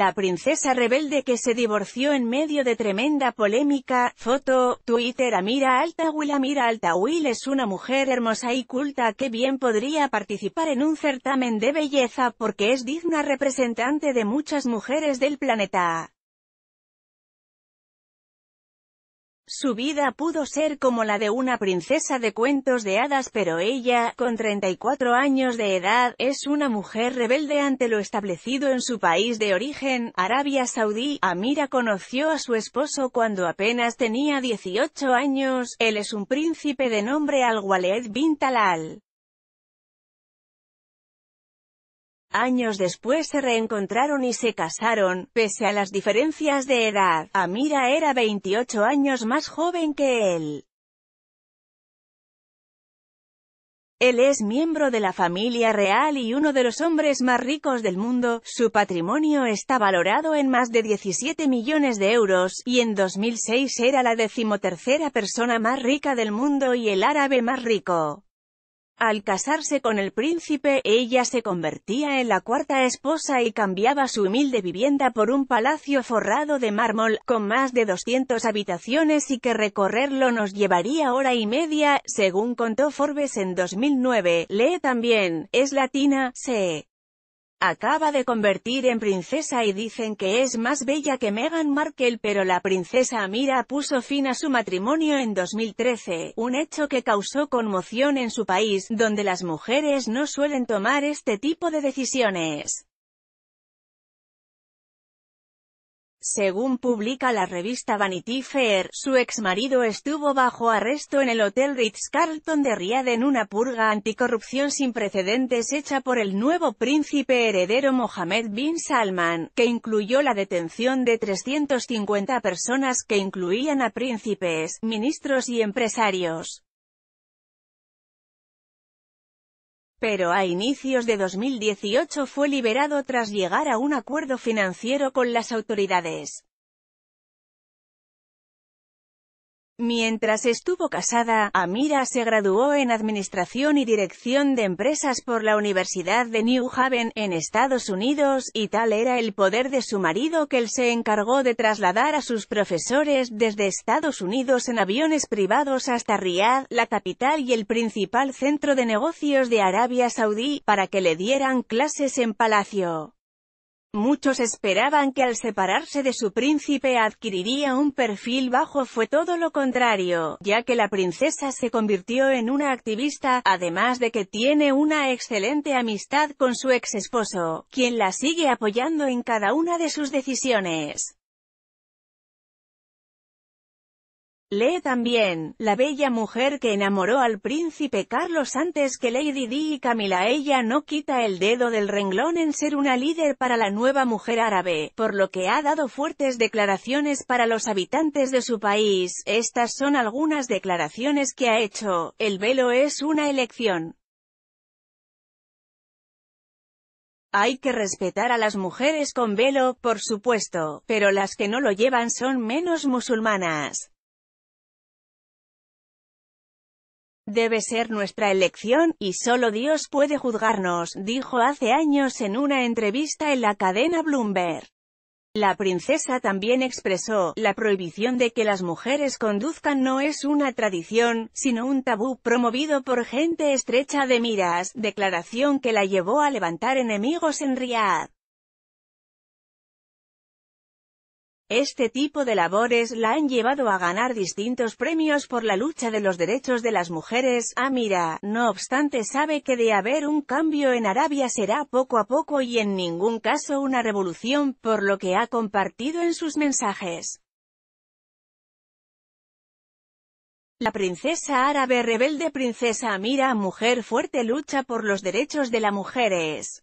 la princesa rebelde que se divorció en medio de tremenda polémica, foto, Twitter Amira Altawil Amira will es una mujer hermosa y culta que bien podría participar en un certamen de belleza porque es digna representante de muchas mujeres del planeta. Su vida pudo ser como la de una princesa de cuentos de hadas pero ella, con 34 años de edad, es una mujer rebelde ante lo establecido en su país de origen, Arabia Saudí. Amira conoció a su esposo cuando apenas tenía 18 años, él es un príncipe de nombre al waleed bin Talal. Años después se reencontraron y se casaron, pese a las diferencias de edad, Amira era 28 años más joven que él. Él es miembro de la familia real y uno de los hombres más ricos del mundo, su patrimonio está valorado en más de 17 millones de euros, y en 2006 era la decimotercera persona más rica del mundo y el árabe más rico. Al casarse con el príncipe, ella se convertía en la cuarta esposa y cambiaba su humilde vivienda por un palacio forrado de mármol, con más de 200 habitaciones y que recorrerlo nos llevaría hora y media, según contó Forbes en 2009. Lee también, es latina, se acaba de convertir en princesa y dicen que es más bella que Meghan Markle pero la princesa Amira puso fin a su matrimonio en 2013, un hecho que causó conmoción en su país, donde las mujeres no suelen tomar este tipo de decisiones. Según publica la revista Vanity Fair, su exmarido estuvo bajo arresto en el Hotel Ritz-Carlton de Riad en una purga anticorrupción sin precedentes hecha por el nuevo príncipe heredero Mohammed bin Salman, que incluyó la detención de 350 personas que incluían a príncipes, ministros y empresarios. pero a inicios de 2018 fue liberado tras llegar a un acuerdo financiero con las autoridades. Mientras estuvo casada, Amira se graduó en Administración y Dirección de Empresas por la Universidad de New Haven, en Estados Unidos, y tal era el poder de su marido que él se encargó de trasladar a sus profesores desde Estados Unidos en aviones privados hasta Riyadh, la capital y el principal centro de negocios de Arabia Saudí, para que le dieran clases en palacio. Muchos esperaban que al separarse de su príncipe adquiriría un perfil bajo fue todo lo contrario, ya que la princesa se convirtió en una activista, además de que tiene una excelente amistad con su ex esposo, quien la sigue apoyando en cada una de sus decisiones. Lee también, la bella mujer que enamoró al príncipe Carlos antes que Lady Di y Camila. Ella no quita el dedo del renglón en ser una líder para la nueva mujer árabe, por lo que ha dado fuertes declaraciones para los habitantes de su país. Estas son algunas declaraciones que ha hecho, el velo es una elección. Hay que respetar a las mujeres con velo, por supuesto, pero las que no lo llevan son menos musulmanas. Debe ser nuestra elección, y solo Dios puede juzgarnos, dijo hace años en una entrevista en la cadena Bloomberg. La princesa también expresó, la prohibición de que las mujeres conduzcan no es una tradición, sino un tabú promovido por gente estrecha de miras, declaración que la llevó a levantar enemigos en Riyadh. Este tipo de labores la han llevado a ganar distintos premios por la lucha de los derechos de las mujeres. Amira, ah, no obstante, sabe que de haber un cambio en Arabia será poco a poco y en ningún caso una revolución, por lo que ha compartido en sus mensajes. La princesa árabe rebelde Princesa Amira, mujer fuerte lucha por los derechos de las mujeres.